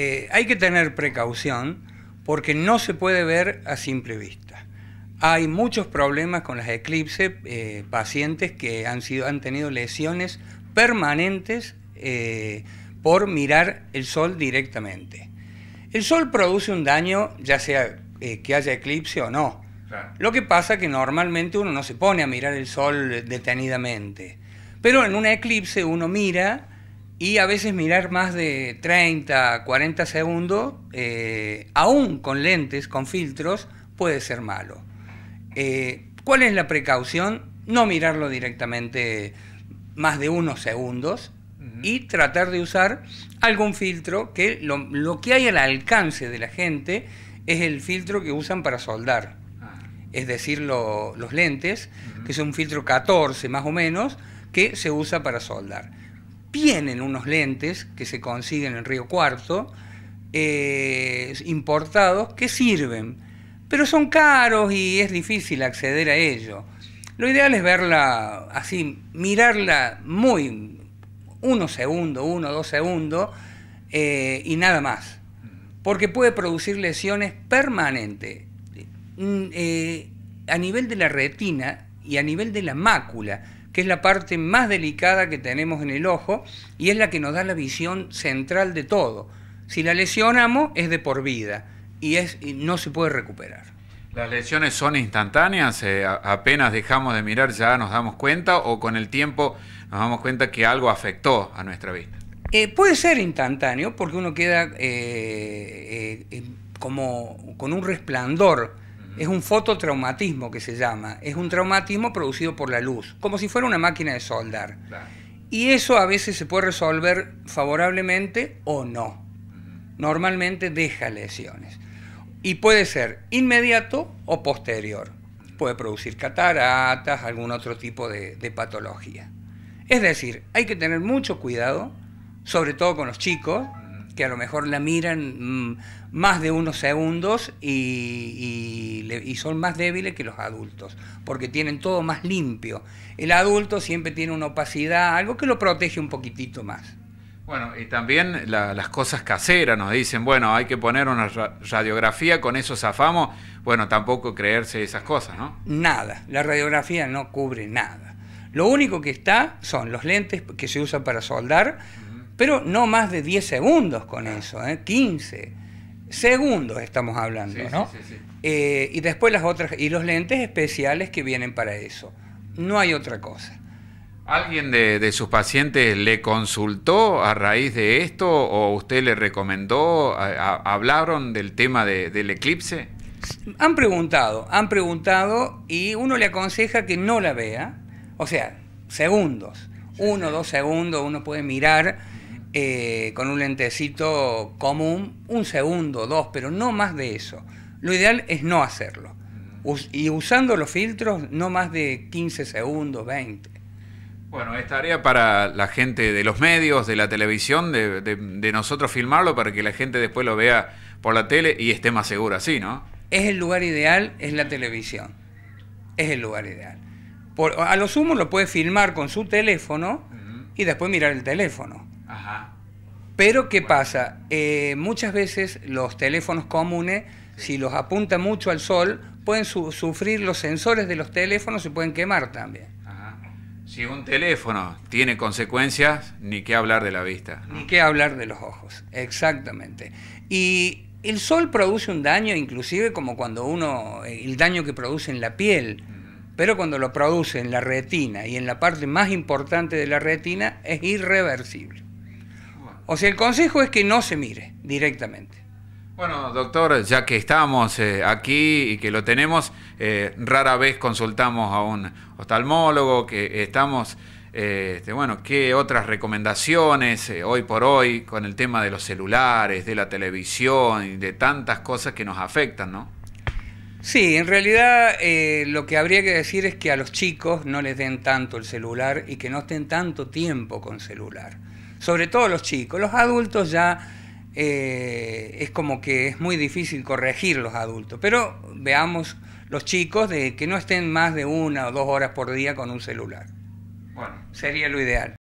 Eh, hay que tener precaución porque no se puede ver a simple vista. Hay muchos problemas con las eclipses, eh, pacientes que han, han tenido lesiones permanentes eh, por mirar el sol directamente. El sol produce un daño, ya sea que haya eclipse o no. Lo que pasa es que normalmente uno no se pone a mirar el sol detenidamente. Pero en un eclipse uno mira y a veces mirar más de 30, 40 segundos, eh, aún con lentes, con filtros, puede ser malo. Eh, ¿Cuál es la precaución? No mirarlo directamente más de unos segundos y tratar de usar algún filtro que lo, que hay al alcance de la gente es el filtro que usan para soldar, ah. es decir, los lentes, que es un filtro 14 más o menos, que se usa para soldar tienen unos lentes que se consiguen en Río Cuarto, eh, importados, que sirven, pero son caros y es difícil acceder a ellos. Lo ideal es verla así, mirarla muy uno segundo, uno, dos segundos eh, y nada más, porque puede producir lesiones permanentes mm, eh, a nivel de la retina y a nivel de la mácula que es la parte más delicada que tenemos en el ojo y es la que nos da la visión central de todo. Si la lesionamos es de por vida y, es, no se puede recuperar. ¿Las lesiones son instantáneas? Eh, ¿Apenas dejamos de mirar ya nos damos cuenta o con el tiempo nos damos cuenta que algo afectó a nuestra vista? Eh, puede ser instantáneo porque uno queda eh, como con un resplandor es un fototraumatismo que se llama. Es un traumatismo producido por la luz, como si fuera una máquina de soldar. Y eso a veces se puede resolver favorablemente o no. Normalmente deja lesiones. Y puede ser inmediato o posterior. Puede producir cataratas, algún otro tipo de, patología. Es decir, hay que tener mucho cuidado, sobre todo con los chicos, que a lo mejor la miran mm, más de unos segundos y y son más débiles que los adultos, porque tienen todo más limpio. El adulto siempre tiene una opacidad, algo que lo protege un poquitito más. Bueno, y también las cosas caseras nos dicen, bueno, hay que poner una radiografía, con eso zafamos. Bueno, tampoco creerse esas cosas, ¿no? Nada, la radiografía no cubre nada. Lo único que está son los lentes que se usan para soldar, pero no más de 10 segundos con eso, 15 ¿eh? segundos estamos hablando, ¿no? Sí, sí, eh, y después las otras, y los lentes especiales que vienen para eso. No hay otra cosa. ¿Alguien de, sus pacientes le consultó a raíz de esto o usted le recomendó? ¿Hablaron del tema del eclipse? Han preguntado, han preguntado y uno le aconseja que no la vea, o sea, segundos, uno, dos segundos, uno puede mirar eh, con un lentecito común, un segundo, dos, pero no más de eso. Lo ideal es no hacerlo. y usando los filtros, no más de 15 segundos, 20. Bueno, esta área para la gente de los medios, de la televisión, de, nosotros filmarlo para que la gente después lo vea por la tele y esté más segura, ¿sí, no? Es el lugar ideal, es la televisión. Es el lugar ideal. Por, a lo sumo lo puede filmar con su teléfono y después mirar el teléfono. Pero ¿qué pasa? Eh, muchas veces los teléfonos comunes, si los apunta mucho al sol, pueden sufrir los sensores de los teléfonos y pueden quemar también. Si un teléfono tiene consecuencias, ni qué hablar de la vista. Ni qué hablar de los ojos, exactamente. Y el sol produce un daño, inclusive como cuando uno, eh, el daño que produce en la piel, pero cuando lo produce en la retina y en la parte más importante de la retina es irreversible. O sea, el consejo es que no se mire directamente. Bueno, doctor, ya que estamos eh, aquí y que lo tenemos, eh, rara vez consultamos a un oftalmólogo, que estamos, eh, este, bueno, ¿qué otras recomendaciones hoy por hoy con el tema de los celulares, de la televisión y de tantas cosas que nos afectan, no? Sí, en realidad lo que habría que decir es que a los chicos no les den tanto el celular y que no estén tanto tiempo con celular sobre todo los chicos. Los adultos ya eh, es como que es muy difícil corregir los adultos, pero veamos los chicos de que no estén más de una o dos horas por día con un celular. Bueno, sería lo ideal.